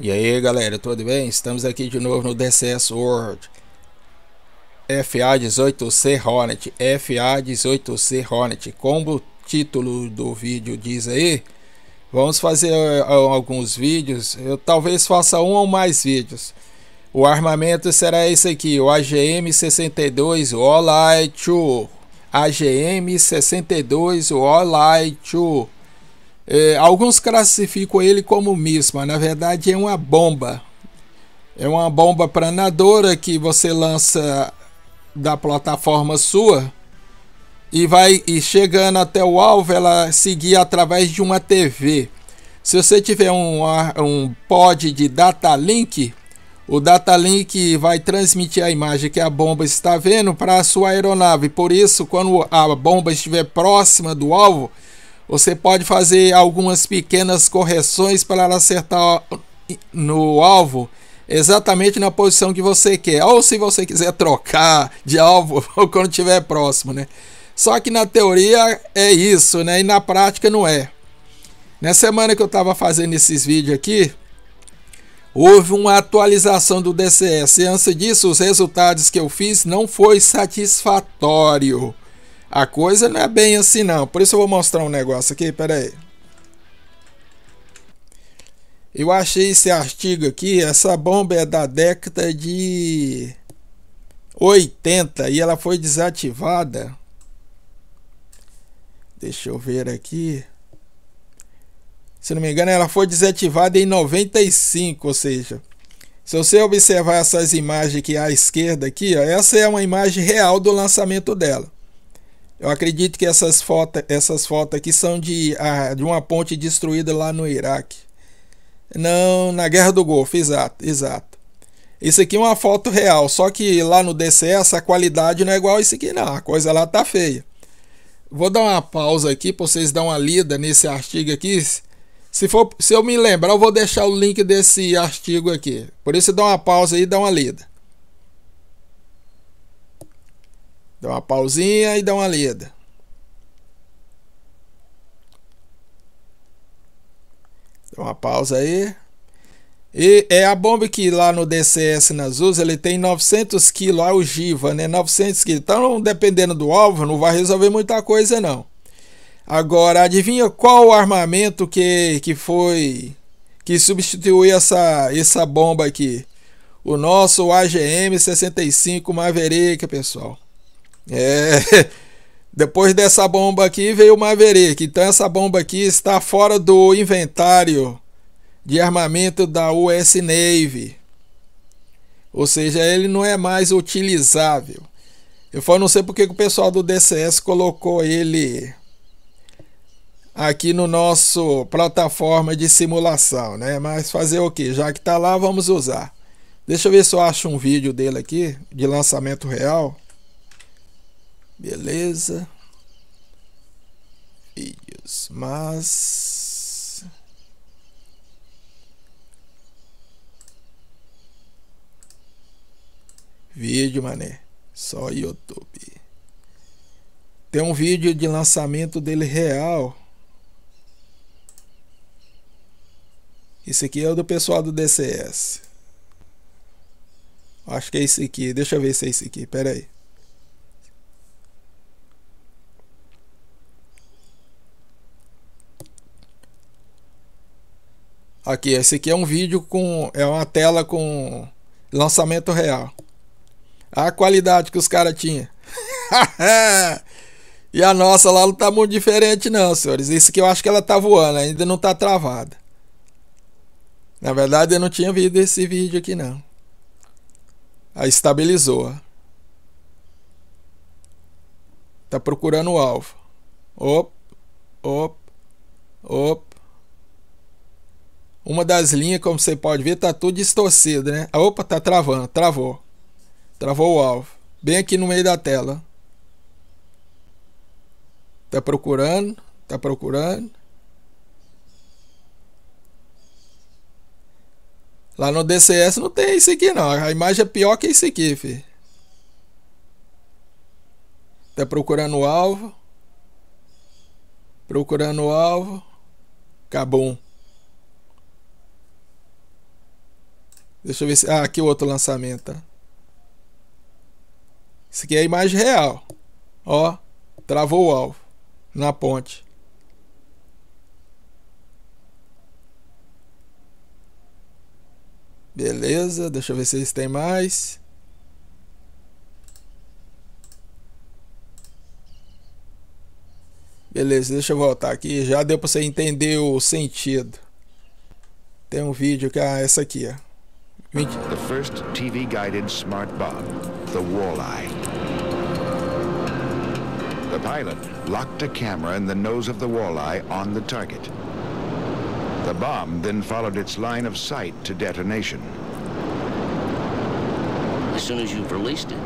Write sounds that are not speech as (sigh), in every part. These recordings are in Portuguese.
E aí galera, tudo bem? Estamos aqui de novo no DCS World FA18C Hornet FA18C Hornet Como o título do vídeo diz aí Vamos fazer ah, alguns vídeos Eu talvez faça um ou mais vídeos O armamento será esse aqui O AGM-62 All Light AGM-62 All 2 é, alguns classificam ele como misma, na verdade é uma bomba. É uma bomba planadora que você lança da plataforma sua e vai e chegando até o alvo, ela seguir através de uma TV. Se você tiver um, um pod de data link, o data link vai transmitir a imagem que a bomba está vendo para a sua aeronave. Por isso, quando a bomba estiver próxima do alvo, você pode fazer algumas pequenas correções para acertar no alvo exatamente na posição que você quer. Ou se você quiser trocar de alvo (laughs) ou quando estiver próximo, né? Só que na teoria é isso, né? E na prática não é. Na semana que eu estava fazendo esses vídeos aqui, houve uma atualização do DCS. E antes disso, os resultados que eu fiz não foi satisfatório. A coisa não é bem assim não. Por isso eu vou mostrar um negócio aqui, pera aí. Eu achei esse artigo aqui, essa bomba é da década de 80 e ela foi desativada. Deixa eu ver aqui. Se não me engano, ela foi desativada em 95, ou seja, se você observar essas imagens aqui à esquerda aqui, ó, essa é uma imagem real do lançamento dela. Eu acredito que essas fotos, essas fotos aqui são de, ah, de uma ponte destruída lá no Iraque. Não, na Guerra do Golfo, exato, exato. Isso aqui é uma foto real, só que lá no DCS a qualidade não é igual a isso aqui não, a coisa lá tá feia. Vou dar uma pausa aqui para vocês dar uma lida nesse artigo aqui. Se, for, se eu me lembrar, eu vou deixar o link desse artigo aqui. Por isso dá uma pausa aí e dá uma lida. Dá uma pausinha e dá uma lida. Dá uma pausa aí. E é a bomba que lá no DCS nas USA ele tem 900 kg a ogiva, né? 900 kg. Então, dependendo do alvo, não vai resolver muita coisa não. Agora, adivinha qual o armamento que, que foi que substituiu essa essa bomba aqui? O nosso AGM 65 Maverick, pessoal. É, (laughs) depois dessa bomba aqui veio o Maverick. Então essa bomba aqui está fora do inventário de armamento da US Navy. Ou seja, ele não é mais utilizável. Eu só não sei porque que o pessoal do DCS colocou ele aqui no nosso plataforma de simulação, né? Mas fazer o que? Já que está lá, vamos usar. Deixa eu ver se eu acho um vídeo dele aqui de lançamento real. Beleza. Vídeos. Mas. Vídeo, mané. Só YouTube. Tem um vídeo de lançamento dele real. Esse aqui é o do pessoal do DCS. Acho que é esse aqui. Deixa eu ver se é esse aqui. Pera aí. Aqui, esse aqui é um vídeo com. É uma tela com lançamento real. A qualidade que os caras tinham. (laughs) e a nossa lá não tá muito diferente, não, senhores. Isso que eu acho que ela tá voando, ainda não tá travada. Na verdade, eu não tinha visto esse vídeo aqui, não. Aí estabilizou. Tá procurando o alvo. Op, op, op. Uma das linhas, como você pode ver, tá tudo distorcido, né? Ah, opa, tá travando, travou. Travou o alvo. Bem aqui no meio da tela. Tá procurando, tá procurando. Lá no DCS não tem isso aqui não. A imagem é pior que isso aqui, fi. Tá procurando o alvo. Procurando o alvo. Cabum. Deixa eu ver se. Ah, aqui o é outro lançamento, tá? Isso aqui é a imagem real. Ó, travou o alvo na ponte. Beleza, deixa eu ver se eles têm mais. Beleza, deixa eu voltar aqui. Já deu para você entender o sentido. Tem um vídeo que é essa aqui, ó. Uh, the first TV-guided smart bomb, the Walleye. The pilot locked a camera in the nose of the Walleye on the target. The bomb then followed its line of sight to detonation. As soon as you've released it,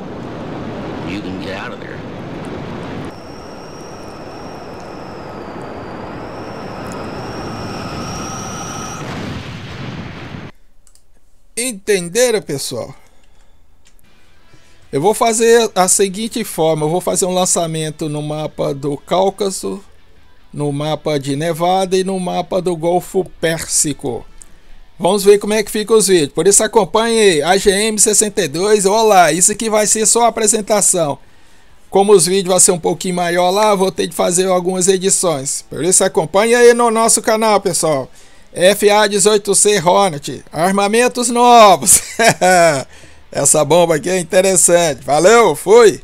you can get out of there. Entenderam, pessoal? Eu vou fazer a seguinte forma: eu vou fazer um lançamento no mapa do Cáucaso, no mapa de Nevada e no mapa do Golfo Pérsico. Vamos ver como é que fica os vídeos. Por isso acompanhe AGM62. Olá, isso aqui vai ser só a apresentação. Como os vídeos vão ser um pouquinho maior lá, vou ter de fazer algumas edições. Por isso acompanhe aí no nosso canal, pessoal. FA-18C Hornet, armamentos novos. (laughs) Essa bomba aqui é interessante. Valeu, fui!